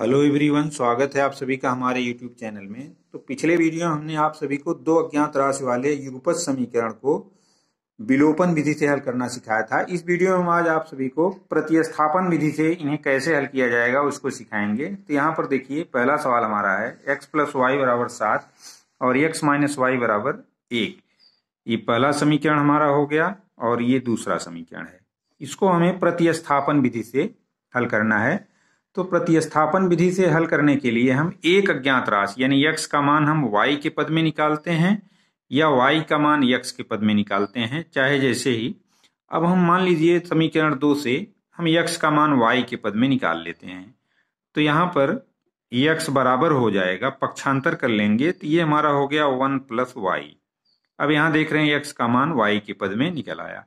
hello everyone स्वागत है आप सभी का हमारे यूट्यूब चैनल में तो पिछले वीडियो में हमने आप सभी को दो अज्ञात राशि वाले यूपज समीकरण को विलोपन विधि से हल करना सिखाया था इस वीडियो में हम आज आप सभी को प्रतिस्थापन विधि से इन्हें कैसे हल किया जाएगा उसको सिखाएंगे तो यहाँ पर देखिए पहला सवाल हमारा है एक्स प्लस वाई बराबर सात और एक्स माइनस वाई बराबर एक ये पहला समीकरण हमारा हो गया और ये दूसरा समीकरण है इसको हमें प्रतिस्थापन विधि से हल करना है तो प्रतिस्थापन विधि से हल करने के लिए हम एक अज्ञात राशि यानी यक्ष का मान हम वाई के पद में निकालते हैं या वाई का मान यक्ष के पद में निकालते हैं चाहे जैसे ही अब हम मान लीजिए समीकरण दो से हम यक्ष का मान वाई के पद में निकाल लेते हैं तो यहाँ पर यक्ष बराबर हो जाएगा पक्षांतर कर लेंगे तो ये हमारा हो गया वन प्लस वाई अब यहाँ देख रहे हैं यक्ष का मान वाई के पद में निकल आया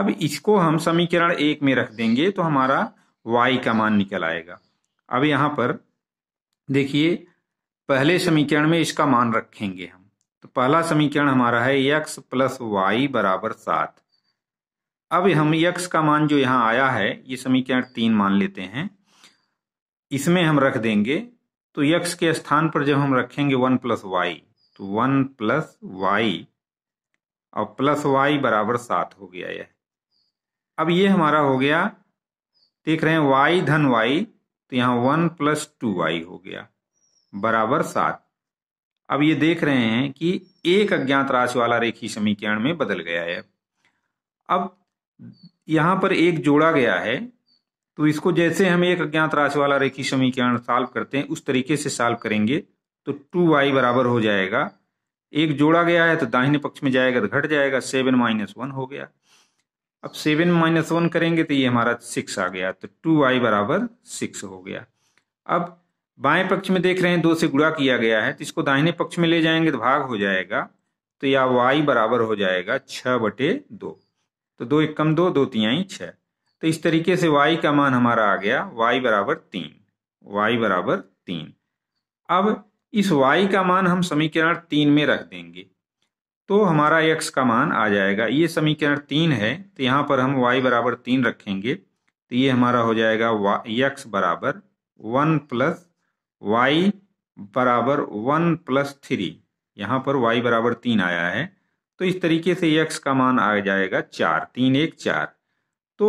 अब इसको हम समीकरण एक में रख देंगे तो हमारा वाई का मान निकल आएगा अब यहां पर देखिए पहले समीकरण में इसका मान रखेंगे हम तो पहला समीकरण हमारा है यक्स प्लस वाई बराबर सात अब हम यक्स का मान जो यहां आया है ये समीकरण तीन मान लेते हैं इसमें हम रख देंगे तो यक्स के स्थान पर जब हम रखेंगे वन प्लस वाई तो वन प्लस वाई और प्लस वाई बराबर सात हो गया यह अब ये हमारा हो गया देख रहे हैं वाई धन वाई तो यहाँ वन प्लस टू वाई हो गया बराबर सात अब ये देख रहे हैं कि एक अज्ञात राशि वाला रेखी समीकरण में बदल गया है अब यहाँ पर एक जोड़ा गया है तो इसको जैसे हम एक अज्ञात राशि वाला रेखी समीकरण सॉल्व करते हैं उस तरीके से सॉल्व करेंगे तो टू वाई बराबर हो जाएगा एक जोड़ा गया है तो दाहिने पक्ष में जाएगा तो घट जाएगा सेवन माइनस वन हो गया अब सेवन माइनस वन करेंगे तो ये हमारा सिक्स आ गया तो टू आई बराबर सिक्स हो गया अब बाएं पक्ष में देख रहे हैं दो से गुड़ा किया गया है तो इसको दाहिने पक्ष में ले जाएंगे तो भाग हो जाएगा तो या वाई बराबर हो जाएगा छः बटे दो तो दो एक कम दो दो तियाई छः तो इस तरीके से वाई का मान हमारा आ गया वाई बराबर तीन वाई बराबर तीन अब इस वाई का मान हम समीकरण तीन में रख देंगे तो हमारा x का मान आ जाएगा ये समीकरण तीन है तो यहाँ पर हम वाई बराबर तीन रखेंगे तो ये हमारा हो जाएगा यक्स बराबर वन प्लस वाई बराबर वन प्लस थ्री यहाँ पर वाई बराबर तीन आया है तो इस तरीके से यक्स का मान आ जाएगा चार तीन एक चार तो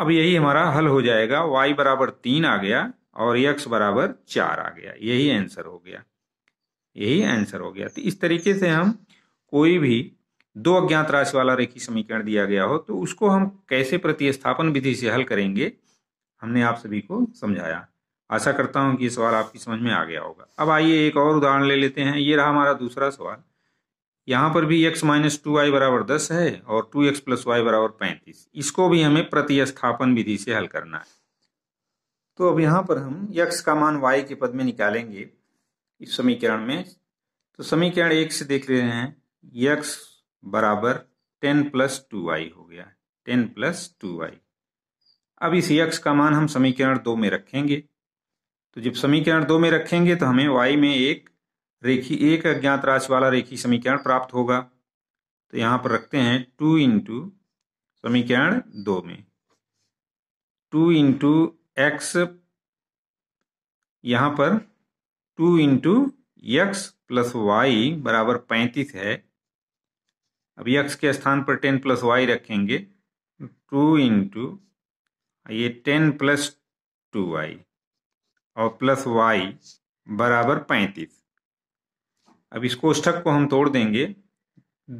अब यही हमारा हल हो जाएगा वाई बराबर तीन आ गया और यक्स बराबर चार आ गया यही आंसर हो गया यही आंसर हो गया तो इस तरीके से हम कोई भी दो अज्ञात राशि वाला रेखी समीकरण दिया गया हो तो उसको हम कैसे प्रतिस्थापन विधि से हल करेंगे हमने आप सभी को समझाया आशा करता हूं कि सवाल आपकी समझ में आ गया होगा अब आइए एक और उदाहरण ले लेते हैं ये रहा हमारा दूसरा सवाल यहाँ पर भी x माइनस टू वाई बराबर दस है और टू एक्स प्लस वाई बराबर पैंतीस इसको भी हमें प्रतिस्थापन विधि से हल करना है तो अब यहाँ पर हम x का मान y के पद में निकालेंगे इस समीकरण में तो समीकरण एक से देख रहे हैं x बराबर टेन प्लस टू वाई हो गया टेन प्लस टू वाई अब इस x का मान हम समीकरण दो में रखेंगे तो जब समीकरण दो में रखेंगे तो हमें y में एक रेखी एक अज्ञात राशि वाला रेखी समीकरण प्राप्त होगा तो यहाँ पर रखते हैं टू इंटू समीकरण दो में टू इंटू एक्स यहाँ पर two into X plus Y बराबर पैंतीस है अब यक्स के स्थान पर टेन प्लस वाई रखेंगे टू इंटू ये टेन प्लस टू वाई और प्लस वाई बराबर पैंतीस अब इस कोष्ठक को हम तोड़ देंगे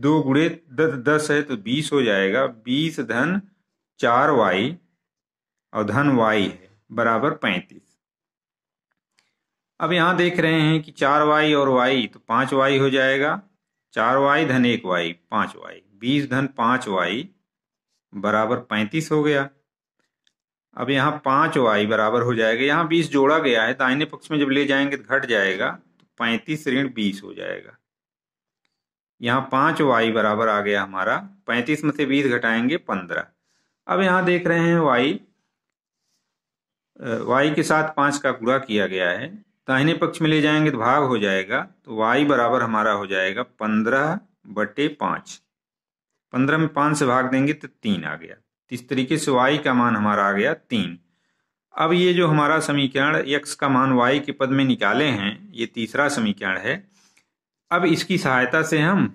दो गुड़े दस दस है तो बीस हो जाएगा बीस धन चार वाई और धन वाई है बराबर पैंतीस अब यहाँ देख रहे हैं कि चार वाई और वाई तो पाँच वाई हो जाएगा चार वाई धन एक वाई पाँच वाई बीस धन पाँच वाई बराबर पैंतीस हो गया अब यहाँ पाँच वाई बराबर हो जाएगा यहाँ बीस जोड़ा गया है दाहिने तो पक्ष में जब ले जाएंगे तो घट जाएगा तो पैंतीस ऋण बीस हो जाएगा यहाँ पाँच वाई बराबर आ गया हमारा पैंतीस में से बीस घटाएंगे पंद्रह अब यहाँ देख रहे हैं वाई वाई के साथ पाँच का गुणा किया गया है दाहिने पक्ष में ले जाएंगे तो भाग हो जाएगा तो वाई बराबर हमारा हो जाएगा पंद्रह बटे पाँच पंद्रह में पाँच से भाग देंगे तो तीन आ गया इस तरीके से वाई का मान हमारा आ गया तीन अब ये जो हमारा समीकरण यक्स का मान वाई के पद में निकाले हैं ये तीसरा समीकरण है अब इसकी सहायता से हम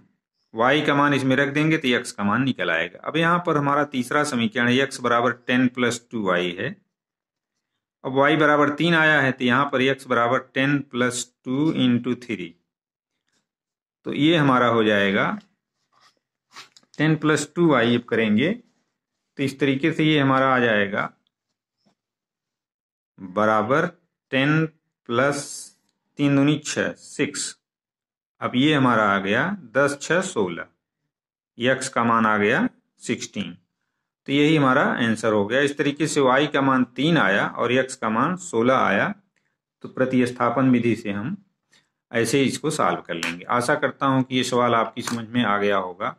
वाई का मान इसमें रख देंगे तो यक्स का मान निकल आएगा अब यहाँ पर हमारा तीसरा समीकरण यक्स बराबर टेन प्लस टू वाई है अब वाई बराबर तीन आया है तो यहाँ पर एक्स बराबर ten plus two into three तो ये हमारा हो जाएगा टेन प्लस टू वाई करेंगे तो इस तरीके से ये हमारा आ जाएगा बराबर टेन प्लस तीन दूनी छः सिक्स अब ये हमारा आ गया दस छः सोलह यक्स का मान आ गया सिक्सटीन तो यही हमारा आंसर हो गया इस तरीके से वाई का मान तीन आया और एक्स का मान सोलह आया तो प्रतिस्थापन विधि से हम ऐसे इसको सॉल्व कर लेंगे आशा करता हूँ कि ये सवाल आपकी समझ में आ गया होगा